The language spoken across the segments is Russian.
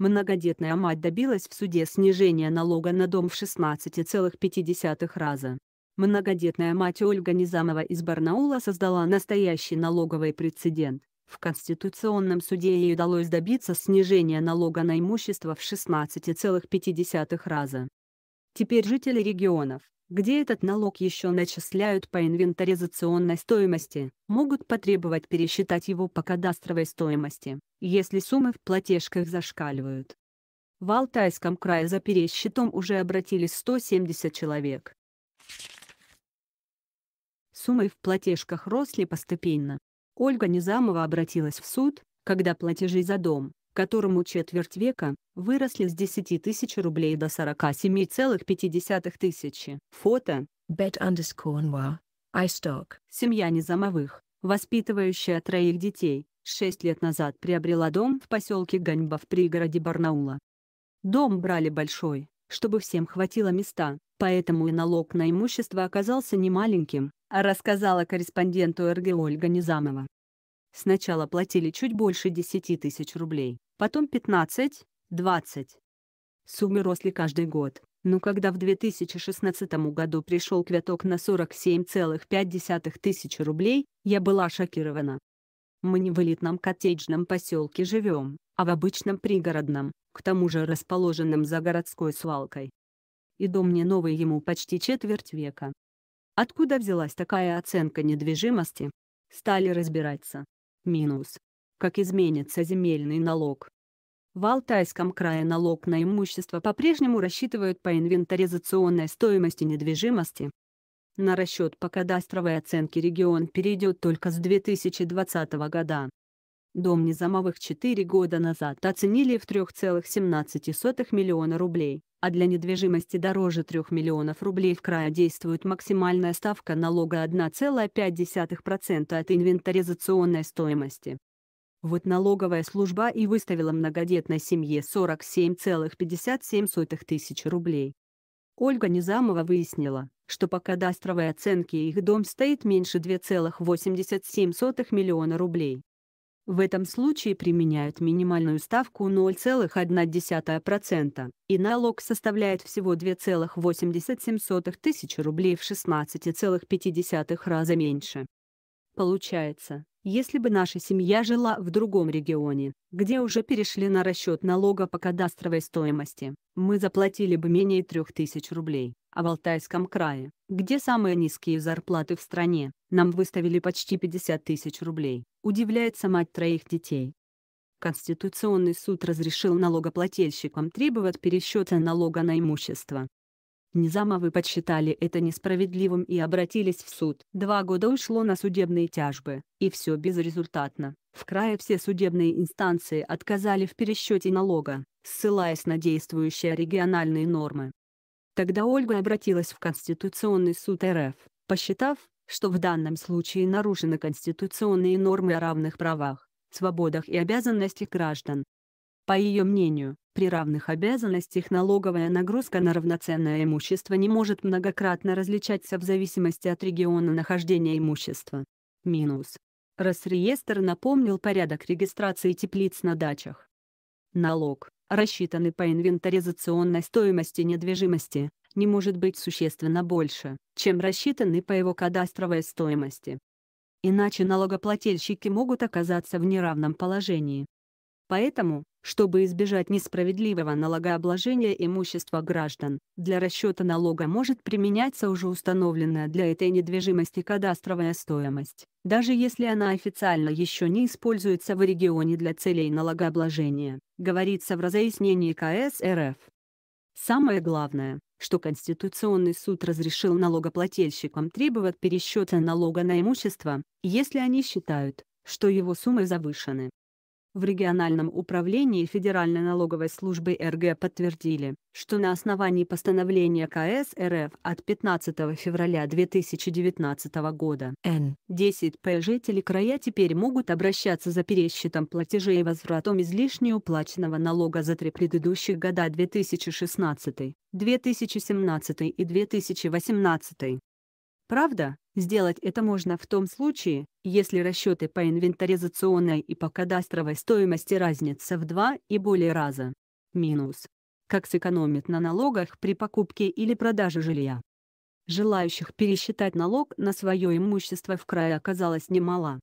Многодетная мать добилась в суде снижения налога на дом в 16,5 раза. Многодетная мать Ольга Низамова из Барнаула создала настоящий налоговый прецедент. В Конституционном суде ей удалось добиться снижения налога на имущество в 16,5 раза. Теперь жители регионов, где этот налог еще начисляют по инвентаризационной стоимости, могут потребовать пересчитать его по кадастровой стоимости, если суммы в платежках зашкаливают. В Алтайском крае за пересчетом уже обратились 170 человек. Суммы в платежках росли постепенно. Ольга Низамова обратилась в суд, когда платежи за дом, которому четверть века, выросли с 10 тысяч рублей до 47,5 тысячи. Фото. Bet iStock. Семья Незамовых, воспитывающая троих детей, 6 лет назад приобрела дом в поселке Ганьба в пригороде Барнаула. Дом брали большой, чтобы всем хватило места, поэтому и налог на имущество оказался немаленьким, рассказала корреспонденту РГ Ольга Незамова. Сначала платили чуть больше 10 тысяч рублей, потом 15, 20. Суммы росли каждый год, но когда в 2016 году пришел квиток на 47,5 тысяч рублей, я была шокирована. Мы не в элитном коттеджном поселке живем, а в обычном пригородном, к тому же расположенном за городской свалкой. И дом не новый ему почти четверть века. Откуда взялась такая оценка недвижимости? Стали разбираться. Минус как изменится земельный налог. В Алтайском крае налог на имущество по-прежнему рассчитывают по инвентаризационной стоимости недвижимости. На расчет по кадастровой оценке регион перейдет только с 2020 года. Дом незамовых 4 года назад оценили в 3,17 миллиона рублей, а для недвижимости дороже 3 миллионов рублей в крае действует максимальная ставка налога 1,5% от инвентаризационной стоимости. Вот налоговая служба и выставила многодетной семье 47,57 тысяч рублей. Ольга Низамова выяснила, что по кадастровой оценке их дом стоит меньше 2,87 миллиона рублей. В этом случае применяют минимальную ставку 0,1% и налог составляет всего 2,87 тысяч рублей в 16,5 раза меньше. Получается, если бы наша семья жила в другом регионе, где уже перешли на расчет налога по кадастровой стоимости, мы заплатили бы менее 3000 рублей, а в Алтайском крае, где самые низкие зарплаты в стране, нам выставили почти 50 тысяч рублей, удивляется мать троих детей. Конституционный суд разрешил налогоплательщикам требовать пересчета налога на имущество, вы подсчитали это несправедливым и обратились в суд. Два года ушло на судебные тяжбы, и все безрезультатно. В крае все судебные инстанции отказали в пересчете налога, ссылаясь на действующие региональные нормы. Тогда Ольга обратилась в Конституционный суд РФ, посчитав, что в данном случае нарушены конституционные нормы о равных правах, свободах и обязанностях граждан. По ее мнению, при равных обязанностях налоговая нагрузка на равноценное имущество не может многократно различаться в зависимости от региона нахождения имущества. Минус. Росреестр напомнил порядок регистрации теплиц на дачах. Налог, рассчитанный по инвентаризационной стоимости недвижимости, не может быть существенно больше, чем рассчитанный по его кадастровой стоимости. Иначе налогоплательщики могут оказаться в неравном положении. Поэтому, чтобы избежать несправедливого налогообложения имущества граждан, для расчета налога может применяться уже установленная для этой недвижимости кадастровая стоимость, даже если она официально еще не используется в регионе для целей налогообложения, говорится в разъяснении КС РФ. Самое главное, что Конституционный суд разрешил налогоплательщикам требовать пересчета налога на имущество, если они считают, что его суммы завышены. В региональном управлении Федеральной налоговой службы РГ подтвердили, что на основании постановления КС РФ от 15 февраля 2019 года Н. 10П жители края теперь могут обращаться за пересчетом платежей и возвратом излишне уплаченного налога за три предыдущих года 2016, 2017 и 2018. Правда, Сделать это можно в том случае, если расчеты по инвентаризационной и по кадастровой стоимости разнятся в два и более раза. Минус. Как сэкономить на налогах при покупке или продаже жилья? Желающих пересчитать налог на свое имущество в крае оказалось немало.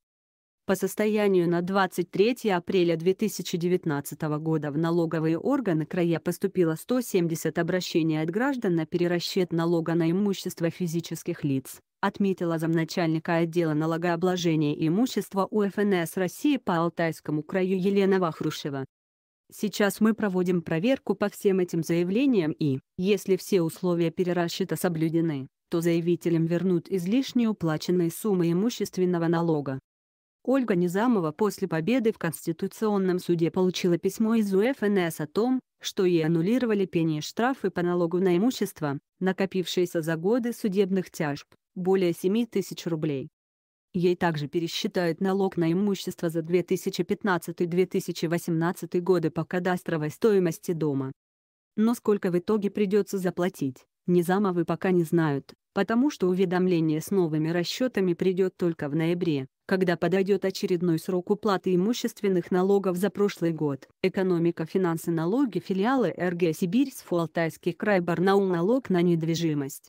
По состоянию на 23 апреля 2019 года в налоговые органы края поступило 170 обращений от граждан на перерасчет налога на имущество физических лиц отметила замначальника отдела налогообложения и имущества УФНС России по Алтайскому краю Елена Вахрушева. Сейчас мы проводим проверку по всем этим заявлениям и, если все условия перерасчета соблюдены, то заявителям вернут излишне уплаченные суммы имущественного налога. Ольга Низамова после победы в Конституционном суде получила письмо из УФНС о том, что ей аннулировали пение штрафы по налогу на имущество, накопившиеся за годы судебных тяжб более 7 тысяч рублей. Ей также пересчитают налог на имущество за 2015-2018 годы по кадастровой стоимости дома. Но сколько в итоге придется заплатить, Низамовы пока не знают, потому что уведомление с новыми расчетами придет только в ноябре, когда подойдет очередной срок уплаты имущественных налогов за прошлый год. Экономика, финансы, налоги, филиалы РГ Сибирь, Сфу-Алтайский край, Барнаул, налог на недвижимость.